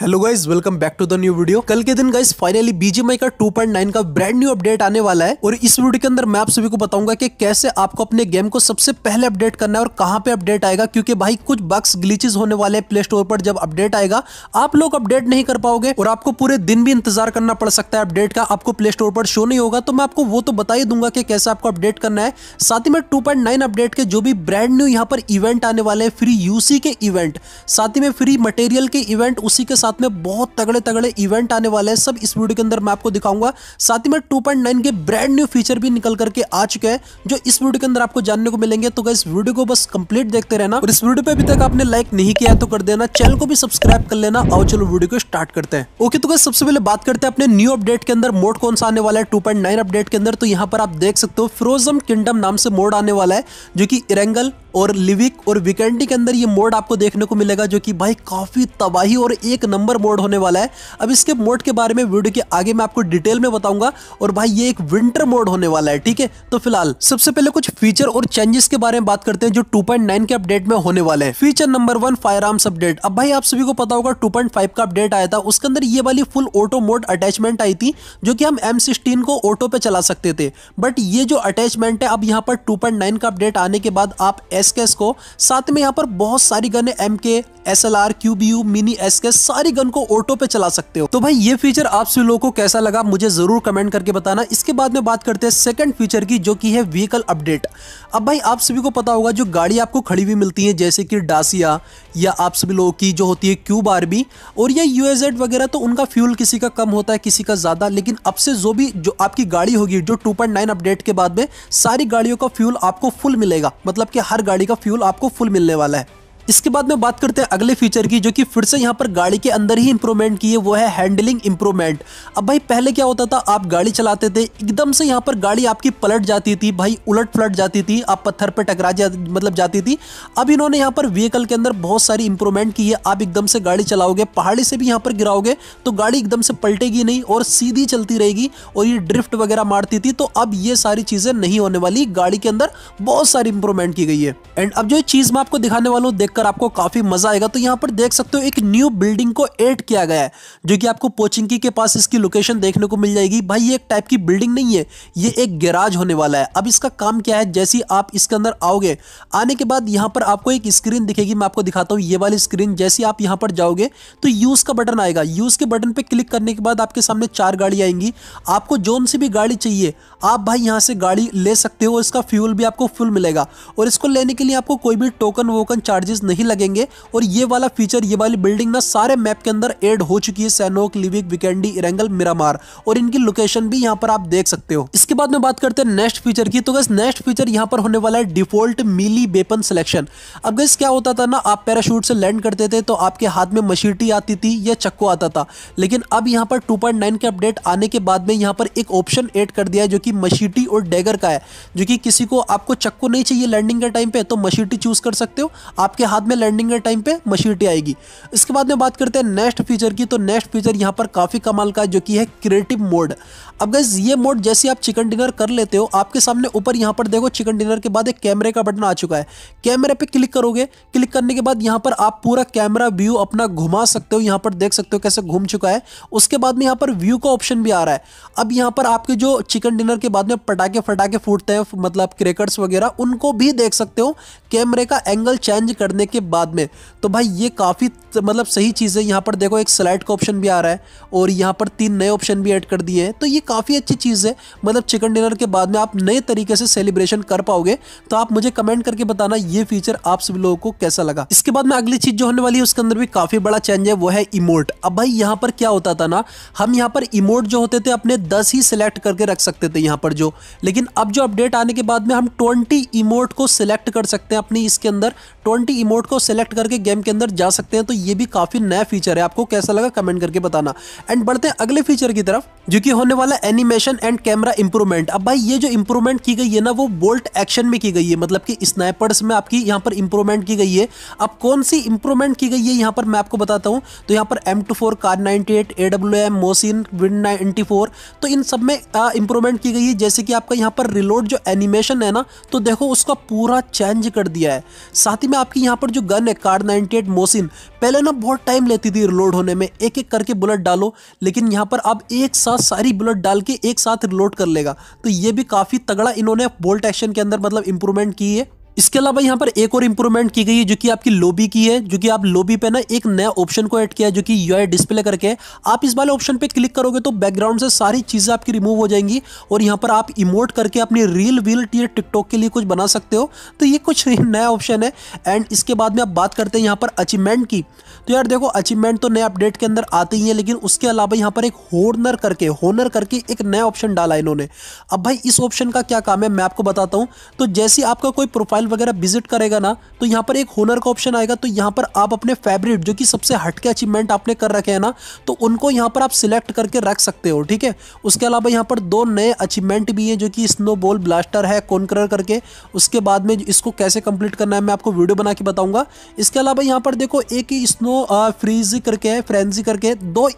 hello guys welcome back to the new video कल के दिन गाइज फाइनली बीजीएमआई का 2.9 का ब्रांड न्यू अपडेट आने वाला है और इस वीडियो के अंदर मैं आप सभी को बताऊंगा कि कैसे आपको अपने गेम को सबसे पहले अपडेट करना है और कहां पे अपडेट आएगा क्योंकि भाई कुछ बक्स ग्लीचेज होने वाले हैं प्ले स्टोर पर जब अपडेट आएगा आप लोग अपडेट नहीं कर पाओगे और आपको पूरे दिन भी इंतजार करना पड़ सकता है अपडेट का आपको प्ले स्टोर पर शो नहीं होगा तो मैं आपको वो तो बता ही दूंगा कि कैसे आपको अपडेट करना है साथ ही में टू अपडेट के जो भी ब्रांड न्यू यहाँ पर इवेंट आने वाले हैं फ्री यूसी के इवेंट साथ ही में फ्री मटेरियल के इवेंट उसी के साथ साथ में बहुत तगड़े तगड़े इवेंट आने वाले हैं सब इस वीडियो के अंदर मैं आपको दिखाऊंगा साथ ही में टू के ब्रांड न्यू फीचर भी निकल करके आ चुके हैं जो इस वीडियो के अंदर आपको जानने को मिलेंगे तो इस वीडियो को बस कंप्लीट देखते रहना और इस वीडियो पे अभी तक आपने लाइक नहीं किया तो कर देना चैनल को भी सब्सक्राइब कर लेना और चलो वीडियो को स्टार्ट करते हैं ओके तो सबसे पहले बात करते हैं अपने न्यू अपडेट के अंदर मोड कौन सा आने वाला है टू अपडेट के अंदर तो यहाँ पर आप देख सकते हो फ्रोजम किंगडम नाम से मोड आने वाला है जो की इरेंगल और लिविक और विकेंडी के अंदर ये मोड आपको देखने को मिलेगा जो कि भाई काफ़ी तबाही और एक नंबर मोड होने वाला है अब इसके मोड के बारे में वीडियो के आगे मैं आपको डिटेल में बताऊंगा और भाई ये एक विंटर मोड होने वाला है ठीक है तो फिलहाल सबसे पहले कुछ फीचर और चेंजेस के बारे में बात करते हैं जो टू के अपडेट में होने वाले हैं feature number one fire arms update अब भाई आप सभी को पता होगा टू का अपडेट आया था उसके अंदर ये वाली फुल ऑटो मोड अटैचमेंट आई थी जो कि हम एम को ऑटो पे चला सकते थे बट ये जो अटैचमेंट है अब यहाँ पर टू का अपडेट आने के बाद आप एस को साथ में यहाँ पर बहुत सारी गन है M K S L R Q B U mini S K सारी गन को ऑटो पे चला सकते हो तो भाई ये फीचर आप सभी लोगों को कैसा लगा मुझे जरूर कमेंट करके बताना इसके बाद में बात करते हैं सेकंड फीचर की जो कि है व्हीकल अपडेट अब भाई आप सभी को पता होगा जो गाड़ी आपको खड़ी हुई मिलती है जैसे कि डासिया या आप सभी लोगों की जो होती है क्यूब बी और या यूएजेड वगैरह तो उनका फ्यूल किसी का कम होता है किसी का ज़्यादा लेकिन अब से जो भी जो आपकी गाड़ी होगी जो नाइन अपडेट के बाद में सारी गाड़ियों का फ्यूल आपको फुल मिलेगा मतलब कि हर गाड़ी का फ्यूल आपको फुल मिलने वाला है इसके बाद में बात करते हैं अगले फीचर की जो कि फिर से यहाँ पर गाड़ी के अंदर ही इंप्रूवमेंट की है वो है हैंडलिंग इंप्रूवमेंट अब भाई पहले क्या होता था आप गाड़ी चलाते थे एकदम से यहाँ पर गाड़ी आपकी पलट जाती थी भाई उलट पलट जाती थी आप पत्थर पर टकरा जा मतलब जाती थी अब इन्होंने यहाँ पर व्हीकल के अंदर बहुत सारी इंप्रूवमेंट की है आप एकदम से गाड़ी चलाओगे पहाड़ी से भी यहाँ पर गिराओगे तो गाड़ी एकदम से पलटेगी नहीं और सीधी चलती रहेगी और ये ड्रिफ्ट वगैरह मारती थी तो अब ये सारी चीज़ें नहीं होने वाली गाड़ी के अंदर बहुत सारी इंप्रूवमेंट की गई है एंड अब जो चीज़ मैं आपको दिखाने वाला हूँ देखकर देखकर आपको काफ़ी मज़ा आएगा तो यहाँ पर देख सकते हो एक न्यू बिल्डिंग को एड किया गया है जो कि आपको पोचिंकी के पास इसकी लोकेशन देखने को मिल जाएगी भाई ये एक टाइप की बिल्डिंग नहीं है ये एक गैराज होने वाला है अब इसका काम क्या है जैसे ही आप इसके अंदर आओगे आने के बाद यहाँ पर आपको एक स्क्रीन दिखेगी मैं आपको दिखाता हूँ ये वाली स्क्रीन जैसी आप यहाँ पर जाओगे तो यूज़ का बटन आएगा यूज़ के बटन पर क्लिक करने के बाद आपके सामने चार गाड़ी आएंगी आपको जोन से भी गाड़ी चाहिए आप भाई यहाँ से गाड़ी ले सकते हो इसका फ्यूल भी आपको फुल मिलेगा और इसको लेने के लिए आपको कोई भी टोकन वोकन चार्जेस चार्जेस नहीं लगेंगे और ये वाला फीचर ये वाली बिल्डिंग ना सारे मैप के अंदर एड हो चुकी है Sanhok Livik Vikendi Erangel Miramar और इनकी लोकेशन भी यहाँ पर आप देख सकते हो इसके बाद में बात करते हैं नेक्स्ट फीचर की तो गैस नेक्स्ट फीचर यहाँ पर होने वाला है डिफॉल्ट मिली वेपन सिलेक्शन अब गैस क्या होता था ना आप पैराशूट से लैंड करते थे तो आपके हाथ में मशीटी आती थी या चक्को आता था लेकिन अब यहाँ पर 2.9 के अपडेट आने के बाद में यहाँ पर एक ऑप्शन ऐड कर दिया है जो कि मशीटी और डैगर का है जो कि किसी को आपको चक्को नहीं चाहिए लैंडिंग के टाइम पे तो मशीटी चूज कर सकते हो आपके हाथ में लैंडिंग के टाइम पे मशीटी आएगी इसके बाद में बात करते हैं नेक्स्ट फीचर की तो नेक्स्ट फीचर यहाँ पर काफ़ी कमाल का जो कि है क्रिएटिव मोड अब गैस ये मोड जैसे आप चिकन डिनर कर लेते हो आपके सामने ऊपर यहाँ पर देखो चिकन डिनर के बाद एक कैमरे का बटन आ चुका है कैमरे पर क्लिक करोगे क्लिक करने के बाद यहाँ पर आप पूरा कैमरा व्यू अपना घुमा सकते हो यहाँ पर देख सकते हो कैसे घूम चुका है उसके बाद में यहाँ पर व्यू का ऑप्शन भी आ रहा है अब यहाँ पर आपके जो चिकन डिनर के बाद में पटाखे फटाखे फूटते हैं मतलब क्रेकर्स वगैरह उनको भी देख सकते हो कैमरे का एंगल चेंज करने करने के बाद में तो भाई ये काफ़ी मतलब सही चीज़ है यहाँ पर देखो एक स्लाइड का ऑप्शन भी आ रहा है और यहाँ पर तीन नए ऑप्शन भी ऐड कर दिए हैं तो ये काफ़ी अच्छी चीज़ है मतलब चिकन डिनर के बाद में आप नए तरीके से सेलिब्रेशन कर पाओगे तो आप मुझे कमेंट करके बताना ये फीचर आप सभी लोगों को कैसा लगा इसके बाद में अगली चीज़ जो होने वाली है उसके अंदर भी काफ़ी बड़ा चेंज है वो है इमोट अब भाई यहाँ पर क्या होता था ना हम यहाँ पर इमोट जो होते थे अपने दस ही सिलेक्ट करके रख सकते थे यहाँ पर जो लेकिन अब जो अपडेट आने के बाद में हम ट्वेंटी इमोट को सिलेक्ट कर सकते हैं अपनी इसके अंदर ट्वेंटी रिमोट को सिलेक्ट करके गेम के अंदर जा सकते हैं तो ये भी काफ़ी नया फीचर है आपको कैसा लगा कमेंट करके बताना एंड बढ़ते हैं अगले फीचर की तरफ जो कि होने वाला एनिमेशन एंड कैमरा इंप्रूवमेंट अब भाई ये जो इंप्रूवमेंट की गई है ना वो बोल्ट एक्शन में की गई है मतलब कि स्नाइपर्स में आपकी यहाँ पर इंप्रूवमेंट की गई है अब कौन सी इंप्रूवमेंट की गई है यहाँ पर मैं आपको बताता हूँ तो यहाँ पर M two four kar ninety eight A W M Mosin win ninety four तो इन सब में इंप्रूवमेंट की गई है जैसे कि आपका यहाँ पर रिलोड जो एनिमेशन है ना तो देखो उसका पूरा चेंज कर दिया है साथ ही में आपकी यहाँ पर जो गन है कार्ड नाइनटी एट मोसिन पहले ना बहुत टाइम लेती थी रिलोड होने में एक एक करके बुलेट डालो लेकिन यहाँ पर आप एक साथ सारी बुलेट डाल के एक साथ रिलोड कर लेगा तो ये भी काफ़ी तगड़ा इन्होंने बोल्ट एक्शन के अंदर मतलब इंप्रूवमेंट की है इसके अलावा यहाँ पर एक और इंप्रूवमेंट की गई है जो कि आपकी लोबी की है जो कि आप लोबी पे ना एक नया ऑप्शन को ऐड किया है जो कि यू डिस्प्ले करके आप इस वाले ऑप्शन पे क्लिक करोगे तो बैकग्राउंड से सारी चीज़ें आपकी रिमूव हो जाएंगी और यहाँ पर आप इमोट करके अपनी रील वील या टिकटॉक के लिए कुछ बना सकते हो तो ये कुछ नया ऑप्शन है एंड इसके बाद में आप बात करते हैं यहाँ पर अचीवमेंट की तो यार देखो अचीवमेंट तो नए अपडेट के अंदर आते ही है लेकिन उसके अलावा यहाँ पर एक होनर करके होनर करके एक नया ऑप्शन डाला इन्होंने अब भाई इस ऑप्शन का क्या काम है मैं आपको बताता हूँ तो जैसे आपका कोई प्रोफाइल फॉयल वगैरह विजिट करेगा ना तो यहाँ पर एक होनर का ऑप्शन आएगा तो यहाँ पर आप अपने फेवरेट जो कि सबसे हटके अचीवमेंट आपने कर रखे हैं ना तो उनको यहाँ पर आप सिलेक्ट करके रख सकते हो ठीक है उसके अलावा यहाँ पर दो नए अचीवमेंट भी हैं जो कि स्नोबॉल ब्लास्टर है कॉन्करर करके उसके बाद में इसको कैसे कंप्लीट करना है मैं आपको वीडियो बना के बताऊँगा इसके अलावा यहाँ पर देखो एक ही स्नो फ्रीज करके फ्रेंजी करके दो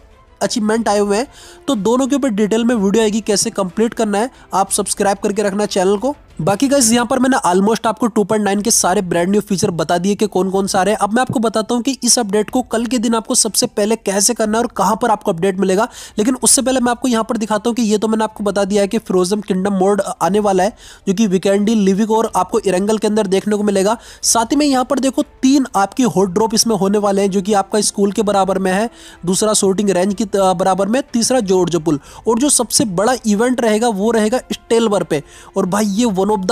अचीवमेंट आए हुए हैं तो दोनों के ऊपर डिटेल में वीडियो आएगी कैसे कंप्लीट करना है आप सब्सक्राइब करके रखना चैनल को बाकी गाइज यहाँ पर मैंने ऑलमोस्ट आपको 2.9 के सारे ब्रांड न्यू फीचर बता दिए कि कौन कौन सारे हैं अब मैं आपको बताता हूँ कि इस अपडेट को कल के दिन आपको सबसे पहले कैसे करना है और कहाँ पर आपको अपडेट मिलेगा लेकिन उससे पहले मैं आपको यहाँ पर दिखाता हूँ कि ये तो मैंने आपको बता दिया है कि फ्रोजन किंगडम मोड आने वाला है जो कि वीकेंडी लिविक और आपको इरंगल के अंदर देखने को मिलेगा साथ ही में यहाँ पर देखो तीन आपकी हॉट ड्रॉप इसमें होने वाले हैं जो कि आपका स्कूल के बराबर में है दूसरा शूटिंग रेंज के बराबर में तीसरा जोर्जो पुल और जो सबसे बड़ा इवेंट रहेगा वो रहेगा स्टेलवर पे और भाई ये वन ऑफ द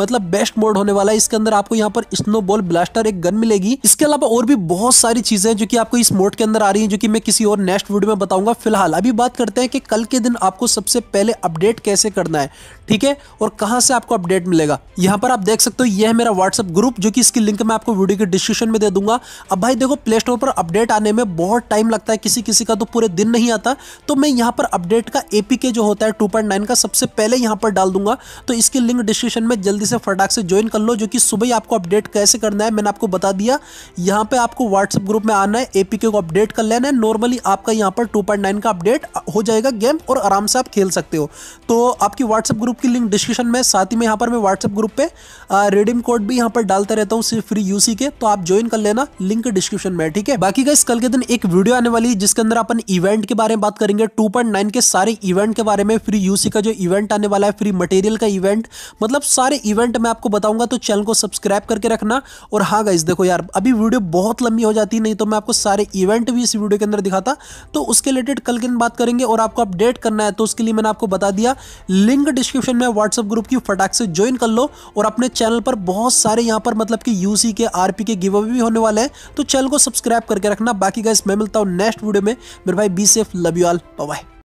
मतलब बेस्ट मोड होने वाला है इसके अंदर आपको यहाँ पर स्नो बॉल ब्लास्टर एक गन मिलेगी इसके अलावा और भी बहुत सारी चीजें जो कि आपको इस मोड के अंदर आ रही है जो कि मैं किसी और नेक्स्ट वीडियो में बताऊंगा फिलहाल अभी बात करते हैं कि कल के दिन आपको सबसे पहले अपडेट कैसे करना है ठीक है और कहाँ से आपको अपडेट मिलेगा यहाँ पर आप देख सकते हो यह है मेरा व्हाट्सअप ग्रुप जो कि इसकी लिंक मैं आपको वीडियो के डिस्क्रिप्शन में दे दूंगा अब भाई देखो प्ले स्टोर पर अपडेट आने में बहुत टाइम लगता है किसी किसी का तो पूरे दिन नहीं आता तो मैं यहाँ पर अपडेट का एपीके जो होता है टू का सबसे पहले यहां पर डाल दूंगा तो इसकी लिंक डिस्क्रिप्शन में जल्दी से फटाक से ज्वाइन कर लो जो कि सुबह आपको अपडेट कैसे करना है मैंने आपको बता दिया यहां पर आपको व्हाट्सएप ग्रुप में आना है एपीके को अपडेट कर लेना है नॉर्मली आपका यहाँ पर टू का अपडेट हो जाएगा गेम और आराम से आप खेल सकते हो तो आपकी व्हाट्सएप ग्रुप ग्रुप की लिंक डिस्क्रिप्शन में साथ ही में यहाँ पर मैं व्हाट्सएप ग्रुप पे रिडीम कोड भी यहाँ पर डालता रहता हूँ सिर्फ फ्री यूसी के तो आप ज्वाइन कर लेना लिंक डिस्क्रिप्शन में ठीक है बाकी गाइस कल के दिन एक वीडियो आने वाली है जिसके अंदर अपन इवेंट के बारे में बात करेंगे टू के सारे इवेंट के बारे में फ्री यूसी का जो इवेंट आने वाला है फ्री मटेरियल का इवेंट मतलब सारे इवेंट मैं आपको बताऊंगा तो चैनल को सब्सक्राइब करके रखना और हाँ गाइस देखो यार अभी वीडियो बहुत लंबी हो जाती नहीं तो मैं आपको सारे इवेंट भी इस वीडियो के अंदर दिखाता तो उसके रिलेटेड कल के दिन बात करेंगे और आपको अपडेट करना है तो उसके लिए मैंने आपको बता दिया लिंक डिस्क्रिप्शन डिस्क्रिप्शन में व्हाट्सअप ग्रुप की फटाक से ज्वाइन कर लो और अपने चैनल पर बहुत सारे यहाँ पर मतलब कि यूसी के आरपी के गिव अवे भी होने वाले हैं तो चैनल को सब्सक्राइब करके रखना बाकी गाइस मैं मिलता हूँ नेक्स्ट वीडियो में मेरे भाई be safe love you all bye